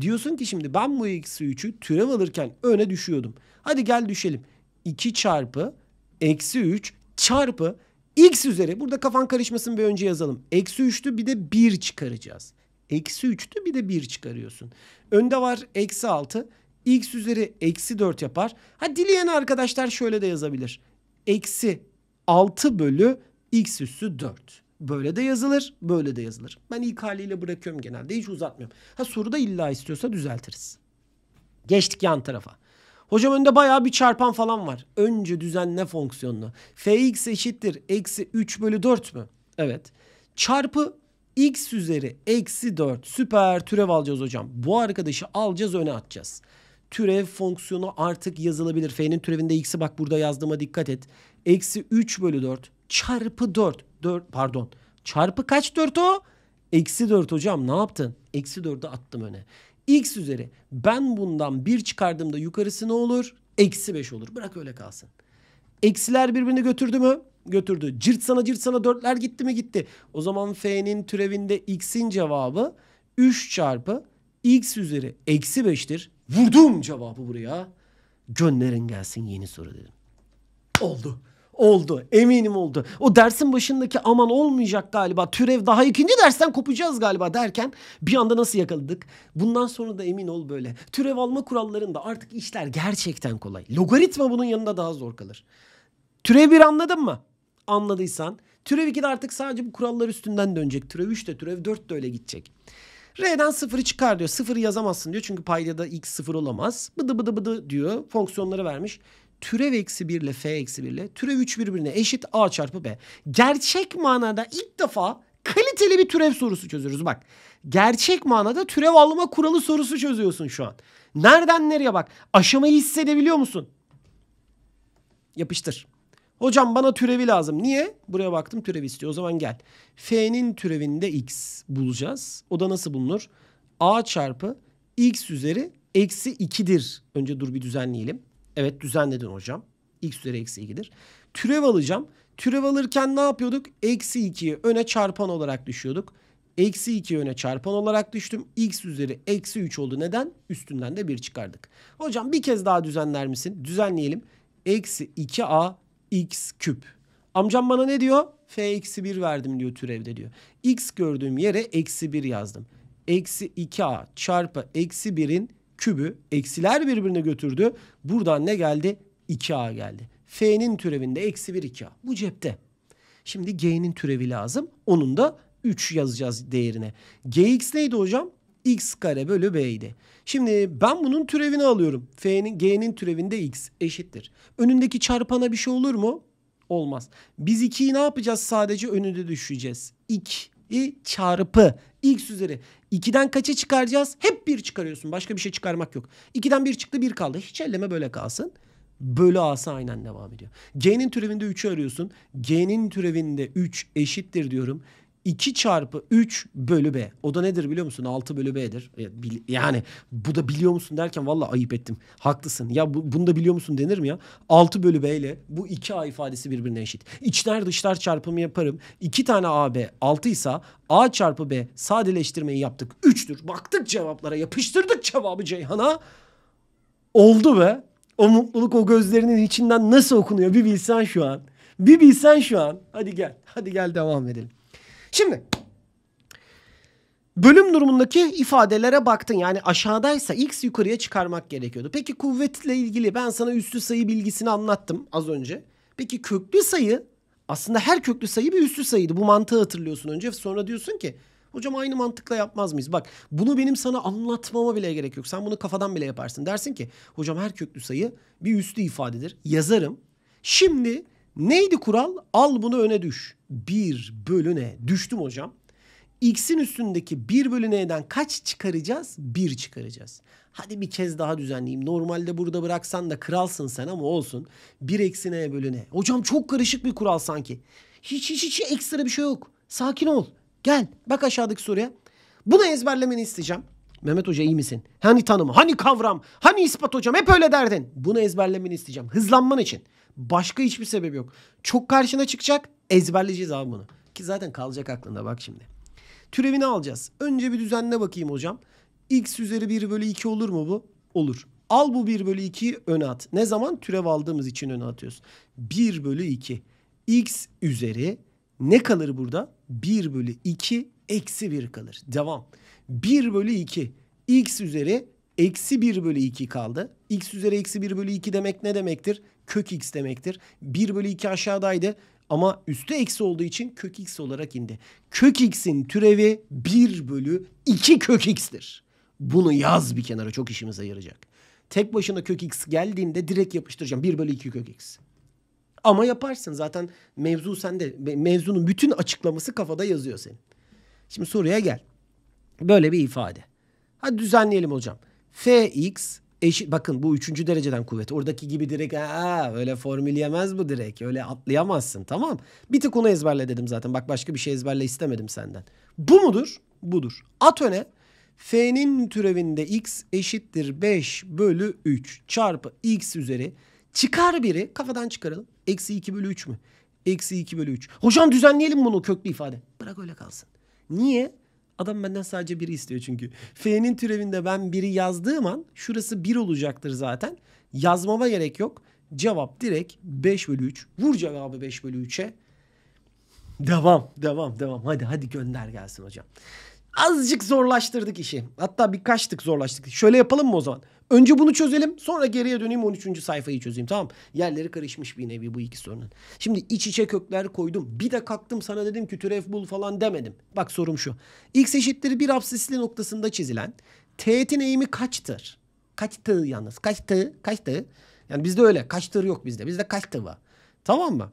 Diyorsun ki şimdi ben bu eksi 3'ü türev alırken öne düşüyordum. Hadi gel düşelim. 2 çarpı eksi 3 çarpı x üzeri. Burada kafan karışmasın bir önce yazalım. Eksi 3'tü bir de 1 çıkaracağız. Eksi 3'tü bir de 1 çıkarıyorsun. Önde var eksi 6. x üzeri eksi 4 yapar. Ha dileyen arkadaşlar şöyle de yazabilir. Eksi 6 bölü x üssü 4. Böyle de yazılır, böyle de yazılır. Ben ilk haliyle bırakıyorum genelde. Hiç uzatmıyorum. Ha soruda illa istiyorsa düzeltiriz. Geçtik yan tarafa. Hocam önde baya bir çarpan falan var. Önce düzenle fonksiyonunu. fx eşittir eksi 3 bölü 4 mü? Evet. Çarpı x üzeri eksi 4 süper türev alacağız hocam. Bu arkadaşı alacağız öne atacağız. Türev fonksiyonu artık yazılabilir. F'nin türevinde x'i bak burada yazdığıma dikkat et. Eksi 3 bölü 4 çarpı 4. 4 pardon. Çarpı kaç 4 o? Eksi 4 hocam ne yaptın? Eksi 4'ü attım öne x üzeri ben bundan 1 çıkardığımda yukarısı ne olur? Eksi 5 olur. Bırak öyle kalsın. Eksiler birbirini götürdü mü? Götürdü. Cırt sana cırt sana dörtler gitti mi? Gitti. O zaman f'nin türevinde x'in cevabı 3 çarpı x üzeri eksi 5'tir. Vurdum cevabı buraya. Gönderin gelsin yeni soru dedim. Oldu. Oldu. Eminim oldu. O dersin başındaki aman olmayacak galiba. Türev daha ikinci dersten kopacağız galiba derken bir anda nasıl yakaladık? Bundan sonra da emin ol böyle. Türev alma kurallarında artık işler gerçekten kolay. Logaritma bunun yanında daha zor kalır. Türev bir anladın mı? Anladıysan. Türev de artık sadece bu kurallar üstünden dönecek. Türev 3 de türev 4 de öyle gidecek. R'den sıfırı çıkar diyor. Sıfırı yazamazsın diyor. Çünkü paydada x sıfır olamaz. Bıdı bıdı bıdı diyor. Fonksiyonları vermiş türev eksi 1 ile f eksi 1 ile türev 3 birbirine eşit a çarpı b. Gerçek manada ilk defa kaliteli bir türev sorusu çözüyoruz bak. Gerçek manada türev alma kuralı sorusu çözüyorsun şu an. Nereden nereye bak. Aşamayı hissedebiliyor musun? Yapıştır. Hocam bana türevi lazım. Niye? Buraya baktım türevi istiyor. O zaman gel. F'nin türevinde x bulacağız. O da nasıl bulunur? A çarpı x üzeri eksi 2'dir. Önce dur bir düzenleyelim. Evet düzenledin hocam. X üzeri eksi 2'dir. Türev alacağım. Türev alırken ne yapıyorduk? Eksi 2'yi öne çarpan olarak düşüyorduk. Eksi 2 öne çarpan olarak düştüm. X üzeri eksi 3 oldu. Neden? Üstünden de 1 çıkardık. Hocam bir kez daha düzenler misin? Düzenleyelim. Eksi 2a x küp. Amcam bana ne diyor? F eksi 1 verdim diyor türevde diyor. X gördüğüm yere eksi 1 yazdım. Eksi 2a çarpı eksi 1'in kübü eksiler birbirine götürdü. Buradan ne geldi? 2a geldi. F'nin türevinde eksi 1 2a. Bu cepte. Şimdi G'nin türevi lazım. Onun da 3 yazacağız değerine. Gx neydi hocam? x kare bölü b idi. Şimdi ben bunun türevini alıyorum. F'nin G'nin türevinde x eşittir. Önündeki çarpana bir şey olur mu? Olmaz. Biz 2'yi ne yapacağız? Sadece önünde düşeceğiz. 2 çarpı x üzeri 2'den kaça çıkaracağız? Hep 1 çıkarıyorsun. Başka bir şey çıkarmak yok. 2'den 1 çıktı 1 kaldı. Hiç elleme böyle kalsın. Bölü A'sı aynen devam ediyor. G'nin türevinde 3'ü arıyorsun. G'nin türevinde 3 eşittir diyorum. 2 çarpı 3 bölü B. O da nedir biliyor musun? 6 bölü B'dir. E, yani bu da biliyor musun derken valla ayıp ettim. Haklısın. Ya bu, bunu da biliyor musun denir mi ya? 6 bölü B ile bu 2A ifadesi birbirine eşit. İçler dışlar çarpımı yaparım. 2 tane AB 6 ise A çarpı B sadeleştirmeyi yaptık. 3'tür. Baktık cevaplara yapıştırdık cevabı Ceyhan'a. Oldu be. O mutluluk o gözlerinin içinden nasıl okunuyor bir bilsen şu an. Bir bilsen şu an. Hadi gel. Hadi gel devam edelim. Şimdi bölüm durumundaki ifadelere baktın. Yani aşağıdaysa x yukarıya çıkarmak gerekiyordu. Peki kuvvetle ilgili ben sana üstü sayı bilgisini anlattım az önce. Peki köklü sayı aslında her köklü sayı bir üstü sayıydı. Bu mantığı hatırlıyorsun önce sonra diyorsun ki hocam aynı mantıkla yapmaz mıyız? Bak bunu benim sana anlatmama bile gerek yok. Sen bunu kafadan bile yaparsın. Dersin ki hocam her köklü sayı bir üstü ifadedir. Yazarım. Şimdi neydi kural? Al bunu öne düş. 1 bölü ne Düştüm hocam. X'in üstündeki 1 bölü n'den kaç çıkaracağız? 1 çıkaracağız. Hadi bir kez daha düzenleyeyim. Normalde burada bıraksan da kralsın sen ama olsun. 1 eksi n bölü n. Hocam çok karışık bir kural sanki. Hiç hiç hiç ekstra bir şey yok. Sakin ol. Gel bak aşağıdaki soruya. Bunu ezberlemeni isteyeceğim. Mehmet Hoca iyi misin? Hani tanım, hani kavram, hani ispat hocam hep öyle derdin. Bunu ezberlemeni isteyeceğim. Hızlanman için. Başka hiçbir sebep yok. Çok karşına çıkacak Ezberleyeceğiz abi bunu. Ki zaten kalacak aklında bak şimdi. Türevini alacağız. Önce bir düzenle bakayım hocam. X üzeri 1 bölü 2 olur mu bu? Olur. Al bu 1 bölü 2'yi öne at. Ne zaman? Türev aldığımız için öne atıyoruz. 1 bölü 2. X üzeri ne kalır burada? 1 bölü 2 eksi 1 kalır. Devam. 1 bölü 2. X üzeri eksi 1 bölü 2 kaldı. X üzeri eksi 1 bölü 2 demek ne demektir? Kök X demektir. 1 bölü 2 aşağıdaydı. Ama üstü eksi olduğu için kök x olarak indi. Kök x'in türevi 1 bölü 2 kök x'tir. Bunu yaz bir kenara çok işimize yarayacak. Tek başına kök x geldiğinde direkt yapıştıracağım. 1 bölü 2 kök x. Ama yaparsın zaten mevzu sende. Mevzunun bütün açıklaması kafada yazıyor senin. Şimdi soruya gel. Böyle bir ifade. Hadi düzenleyelim hocam. Fx eşit bakın bu üçüncü dereceden kuvvet. Oradaki gibi direkt aa öyle formül yemez bu direkt. Öyle atlayamazsın tamam. Bir tık onu ezberle dedim zaten. Bak başka bir şey ezberle istemedim senden. Bu mudur? Budur. At öne. F'nin türevinde x eşittir 5 bölü 3 çarpı x üzeri. Çıkar biri kafadan çıkaralım. Eksi 2 bölü 3 mü? Eksi 2 bölü 3. Hocam düzenleyelim bunu köklü ifade. Bırak öyle kalsın. Niye? Adam benden sadece biri istiyor çünkü. F'nin türevinde ben biri yazdığım an şurası bir olacaktır zaten. Yazmama gerek yok. Cevap direkt 5 bölü 3. Vur cevabı 5 bölü 3'e. Devam, devam, devam. Hadi hadi gönder gelsin hocam. Azıcık zorlaştırdık işi. Hatta birkaç tık zorlaştık Şöyle yapalım mı o zaman? Önce bunu çözelim sonra geriye döneyim 13. sayfayı çözeyim tamam Yerleri karışmış bir nevi bu iki sorunun. Şimdi iç içe kökler koydum. Bir de kalktım sana dedim ki türev bul falan demedim. Bak sorum şu. X eşittir bir absisli noktasında çizilen teğetin eğimi kaçtır? Kaçtı yalnız. Kaçtı. Kaçtı. Yani bizde öyle. Kaçtır yok bizde. Bizde kaçtı var. Tamam mı?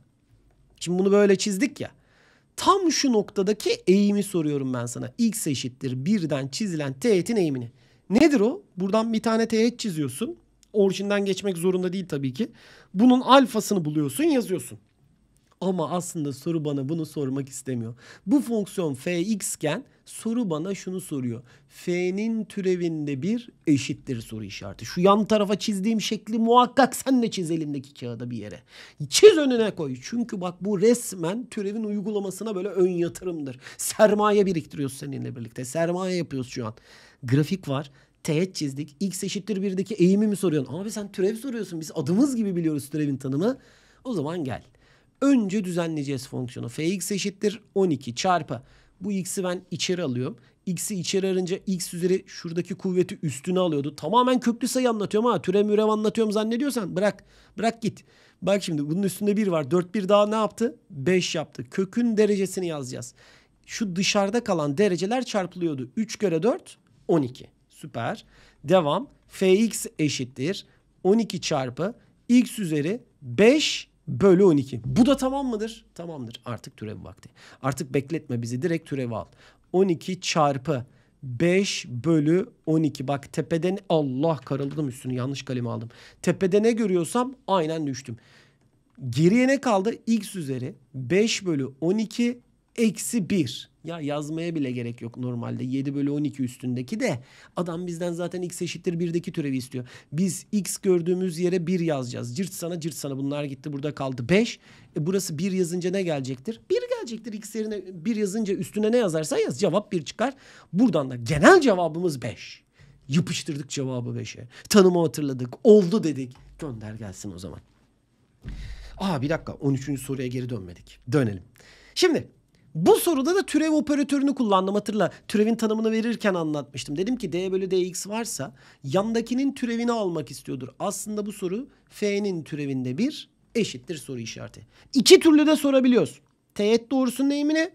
Şimdi bunu böyle çizdik ya. Tam şu noktadaki eğimi soruyorum ben sana. X eşittir birden çizilen teğetin eğimini. Nedir o? Buradan bir tane teğet çiziyorsun. Orijinden geçmek zorunda değil tabii ki. Bunun alfasını buluyorsun, yazıyorsun. Ama aslında soru bana bunu sormak istemiyor. Bu fonksiyon fx iken soru bana şunu soruyor. F'nin türevinde bir eşittir soru işareti. Şu yan tarafa çizdiğim şekli muhakkak sen de çiz elindeki kağıda bir yere. Çiz önüne koy. Çünkü bak bu resmen türevin uygulamasına böyle ön yatırımdır. Sermaye biriktiriyoruz seninle birlikte. Sermaye yapıyoruz şu an. Grafik var teğet çizdik. X eşittir birdeki eğimi mi soruyorsun? Abi sen türev soruyorsun. Biz adımız gibi biliyoruz türevin tanımı. O zaman gel. Önce düzenleyeceğiz fonksiyonu. fx eşittir 12 çarpı. Bu x'i ben içeri alıyorum. X'i içeri arınca x üzeri şuradaki kuvveti üstüne alıyordu. Tamamen köklü sayı anlatıyorum ha. Türev mürev anlatıyorum zannediyorsan bırak. Bırak git. Bak şimdi bunun üstünde 1 var. 4 1 daha ne yaptı? 5 yaptı. Kökün derecesini yazacağız. Şu dışarıda kalan dereceler çarpılıyordu. 3 kere 4 12. Süper. Devam. Fx eşittir. 12 çarpı x üzeri 5 bölü 12. Bu da tamam mıdır? Tamamdır. Artık türev vakti. Artık bekletme bizi direkt türeve al. 12 çarpı 5 bölü 12. Bak tepeden Allah karaladım üstünü yanlış kalemi aldım. Tepede ne görüyorsam aynen düştüm. Geriye ne kaldı? X üzeri 5 bölü 12 eksi 1. Ya yazmaya bile gerek yok normalde 7 bölü 12 üstündeki de adam bizden zaten x eşittir 1'deki türevi istiyor. Biz x gördüğümüz yere 1 yazacağız. Cırt sana cırt sana bunlar gitti burada kaldı 5. E burası 1 yazınca ne gelecektir? 1 gelecektir x yerine 1 yazınca üstüne ne yazarsa yaz cevap 1 çıkar. Buradan da genel cevabımız 5. Yapıştırdık cevabı 5'e. Tanımı hatırladık. Oldu dedik. Gönder gelsin o zaman. Aa bir dakika 13. soruya geri dönmedik. Dönelim. Şimdi bu soruda da türev operatörünü kullandım hatırla. Türevin tanımını verirken anlatmıştım. Dedim ki d bölü dx varsa yandakinin türevini almak istiyordur. Aslında bu soru f'nin türevinde bir eşittir soru işareti. İki türlü de sorabiliyoruz. Teğet doğrusunun eğimine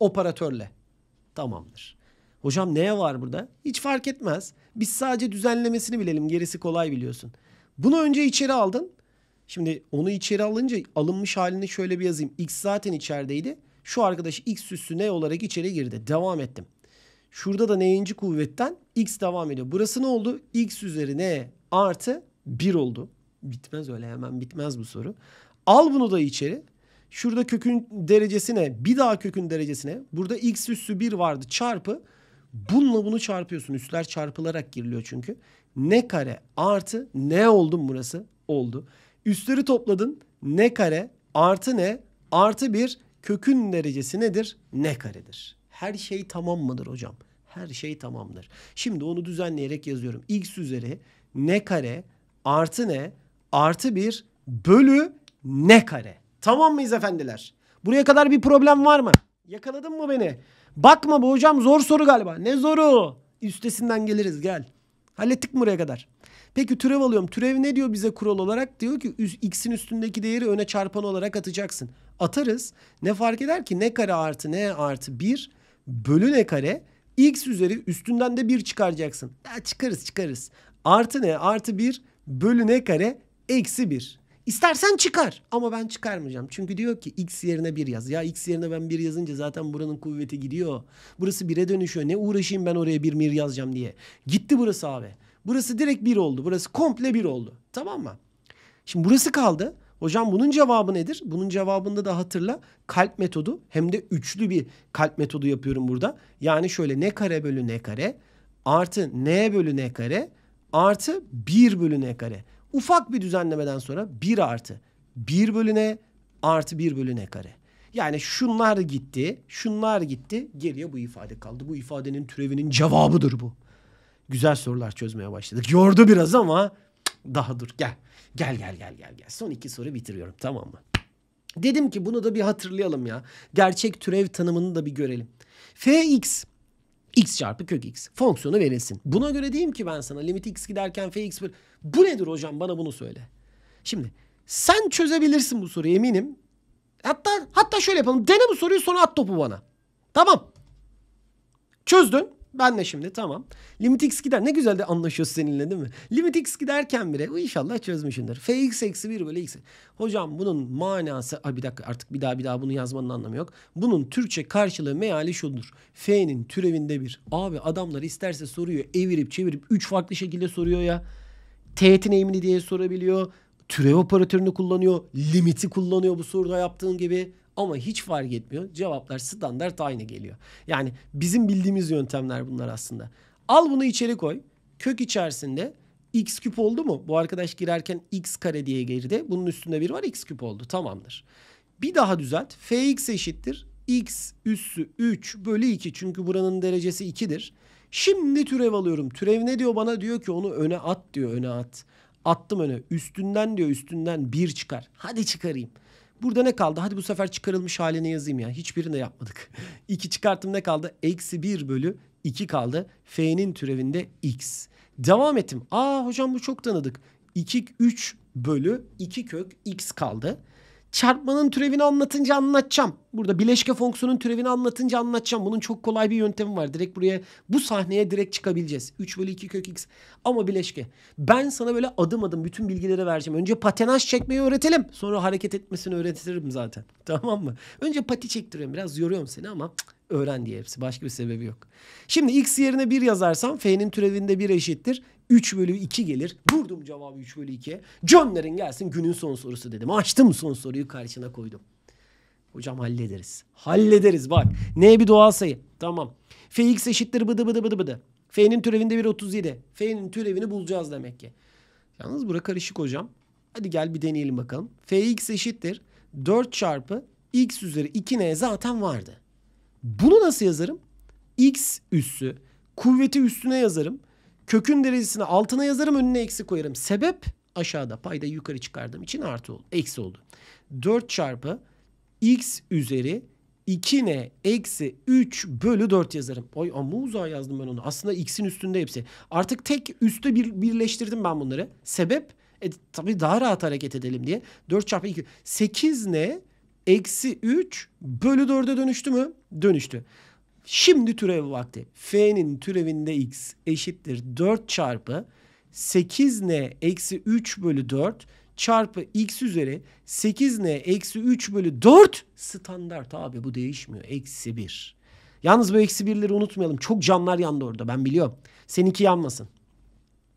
operatörle. Tamamdır. Hocam neye var burada? Hiç fark etmez. Biz sadece düzenlemesini bilelim. Gerisi kolay biliyorsun. Bunu önce içeri aldın. Şimdi onu içeri alınca alınmış halini şöyle bir yazayım. X zaten içerideydi. Şu arkadaş x üssü n olarak içeri girdi. Devam ettim. Şurada da n'inci kuvvetten x devam ediyor. Burası ne oldu? x üzerine artı 1 oldu. Bitmez öyle hemen bitmez bu soru. Al bunu da içeri. Şurada kökün derecesine bir daha kökün derecesine burada x üssü 1 vardı çarpı bununla bunu çarpıyorsun. Üstler çarpılarak giriliyor çünkü. Ne kare artı ne oldu burası? Oldu. Üstleri topladın. Ne kare artı ne artı 1 Kökün derecesi nedir? Ne karedir. Her şey tamam mıdır hocam? Her şey tamamdır. Şimdi onu düzenleyerek yazıyorum. X üzeri ne kare artı ne artı bir bölü ne kare. Tamam mıyız efendiler? Buraya kadar bir problem var mı? Yakaladın mı beni? Bakma bu hocam zor soru galiba. Ne zoru? Üstesinden geliriz gel. Hallettik mi buraya kadar? Peki türev alıyorum. Türev ne diyor bize kural olarak? Diyor ki x'in üstündeki değeri öne çarpan olarak atacaksın. Atarız. Ne fark eder ki? Ne kare artı ne artı 1 bölü ne kare? x üzeri üstünden de 1 çıkaracaksın. Ya çıkarız çıkarız. Artı ne? Artı 1 bölü ne kare? Eksi 1. İstersen çıkar ama ben çıkarmayacağım. Çünkü diyor ki x yerine 1 yaz. Ya x yerine ben 1 yazınca zaten buranın kuvveti gidiyor. Burası 1'e dönüşüyor. Ne uğraşayım ben oraya 1 mir yazacağım diye. Gitti burası abi. Burası direkt bir oldu. Burası komple bir oldu. Tamam mı? Şimdi burası kaldı. Hocam bunun cevabı nedir? Bunun cevabında da hatırla kalp metodu hem de üçlü bir kalp metodu yapıyorum burada. Yani şöyle ne kare bölü ne kare artı n bölü n kare artı 1 bölü n kare. Ufak bir düzenlemeden sonra 1 artı 1 bölü n artı 1 bölü n kare. Yani şunlar gitti, şunlar gitti. Geriye bu ifade kaldı. Bu ifadenin türevinin cevabıdır bu güzel sorular çözmeye başladık. Yordu biraz ama daha dur gel. Gel gel gel gel gel. Son iki soru bitiriyorum tamam mı? Dedim ki bunu da bir hatırlayalım ya. Gerçek türev tanımını da bir görelim. Fx x çarpı kök x fonksiyonu verilsin. Buna göre diyeyim ki ben sana limit x giderken fx bir bu nedir hocam bana bunu söyle. Şimdi sen çözebilirsin bu soruyu eminim. Hatta hatta şöyle yapalım. Dene bu soruyu sonra at topu bana. Tamam. Çözdün. Ben de şimdi tamam. Limitix gider. Ne güzel de anlaşıyoruz seninle değil mi? Limitix giderken bile inşallah çözmüşsündür. Fx eksi 1 bölü x. Hocam bunun manası... Ay bir dakika artık bir daha bir daha bunu yazmanın anlamı yok. Bunun Türkçe karşılığı meali şudur. F'nin türevinde bir. Abi adamlar isterse soruyor evirip çevirip 3 farklı şekilde soruyor ya. Teğetin eğimini diye sorabiliyor. Türev operatörünü kullanıyor. Limiti kullanıyor bu soruda yaptığın gibi ama hiç fark etmiyor. Cevaplar standart aynı geliyor. Yani bizim bildiğimiz yöntemler bunlar aslında. Al bunu içeri koy. Kök içerisinde x küp oldu mu? Bu arkadaş girerken x kare diye girdi. Bunun üstünde bir var x küp oldu. Tamamdır. Bir daha düzelt. fx eşittir. x üssü 3 bölü 2. Çünkü buranın derecesi 2'dir. Şimdi türev alıyorum. Türev ne diyor bana? Diyor ki onu öne at diyor. Öne at. Attım öne. Üstünden diyor üstünden 1 çıkar. Hadi çıkarayım. Burada ne kaldı? Hadi bu sefer çıkarılmış haline yazayım ya. Hiçbirini de yapmadık. 2 [laughs] çıkarttım ne kaldı? Eksi 1 bölü 2 kaldı. F'nin türevinde x. Devam ettim. Aa hocam bu çok tanıdık. 2 3 bölü 2 kök x kaldı çarpmanın türevini anlatınca anlatacağım. Burada bileşke fonksiyonun türevini anlatınca anlatacağım. Bunun çok kolay bir yöntemi var. Direkt buraya bu sahneye direkt çıkabileceğiz. 3 bölü 2 kök x ama bileşke. Ben sana böyle adım adım bütün bilgileri vereceğim. Önce patenaj çekmeyi öğretelim. Sonra hareket etmesini öğretirim zaten. [laughs] Tamam mı? Önce pati çektiriyorum. Biraz yoruyorum seni ama cık, öğren diye hepsi. Başka bir sebebi yok. Şimdi x yerine 1 yazarsam f'nin türevinde 1 eşittir. 3 bölü 2 gelir. Vurdum cevabı 3 bölü 2'ye. Gönderin gelsin günün son sorusu dedim. Açtım son soruyu karşına koydum. Hocam hallederiz. Hallederiz bak. Ne bir doğal sayı. Tamam. Fx eşittir bıdı bıdı bıdı bıdı. F'nin türevinde 1.37. F'nin türevini bulacağız demek ki. Yalnız bura karışık hocam. Hadi gel bir deneyelim bakalım. Fx eşittir 4 çarpı x üzeri 2n zaten vardı. Bunu nasıl yazarım? x üssü kuvveti üstüne yazarım. Kökün derecesini altına yazarım önüne eksi koyarım. Sebep aşağıda payda yukarı çıkardığım için artı oldu. Eksi oldu. 4 çarpı x üzeri 2 ne? Eksi 3 bölü 4 yazarım. Oy amma uzağa yazdım ben onu. Aslında x'in üstünde hepsi. Artık tek üste bir, birleştirdim ben bunları. Sebep? E, tabii daha rahat hareket edelim diye. 4 çarpı 2. 8 ne? Eksi 3 bölü 4'e dönüştü mü? Dönüştü. Şimdi türev vakti. F'nin türevinde x eşittir 4 çarpı 8n eksi 3 bölü 4 çarpı x üzeri 8n eksi 3 bölü 4 standart abi bu değişmiyor. Eksi 1. Yalnız bu eksi 1'leri unutmayalım. Çok canlar yandı orada ben biliyorum. Seninki yanmasın.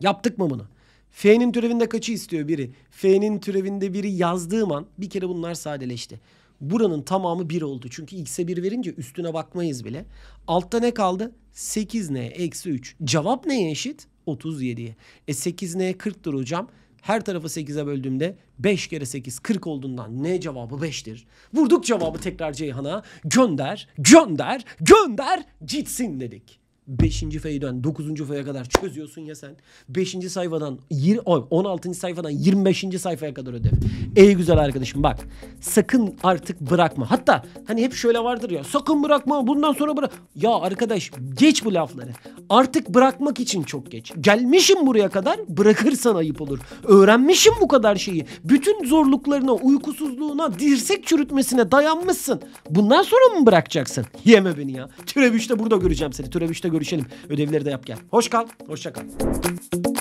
Yaptık mı bunu? F'nin türevinde kaçı istiyor biri? F'nin türevinde biri yazdığım an bir kere bunlar sadeleşti. Buranın tamamı 1 oldu. Çünkü x'e 1 verince üstüne bakmayız bile. Altta ne kaldı? 8n eksi 3. Cevap neye eşit? 37'ye. E 8n 40'tır hocam. Her tarafı 8'e böldüğümde 5 kere 8 40 olduğundan ne cevabı 5'tir. Vurduk cevabı tekrar Ceyhan'a. Gönder, gönder, gönder gitsin dedik. 5. feyden 9. feye kadar çözüyorsun ya sen. 5. sayfadan 16. sayfadan 25. sayfaya kadar ödev. Ey güzel arkadaşım bak. Sakın artık bırakma. Hatta hani hep şöyle vardır ya. Sakın bırakma bundan sonra bırak. Ya arkadaş geç bu lafları. Artık bırakmak için çok geç. Gelmişim buraya kadar bırakırsan ayıp olur. Öğrenmişim bu kadar şeyi. Bütün zorluklarına, uykusuzluğuna, dirsek çürütmesine dayanmışsın. Bundan sonra mı bırakacaksın? Yeme beni ya. Türev 3'te burada göreceğim seni. Türev 3'te göreceğim görüşelim. Ödevleri de yap gel. Hoş kal. Hoşça kal.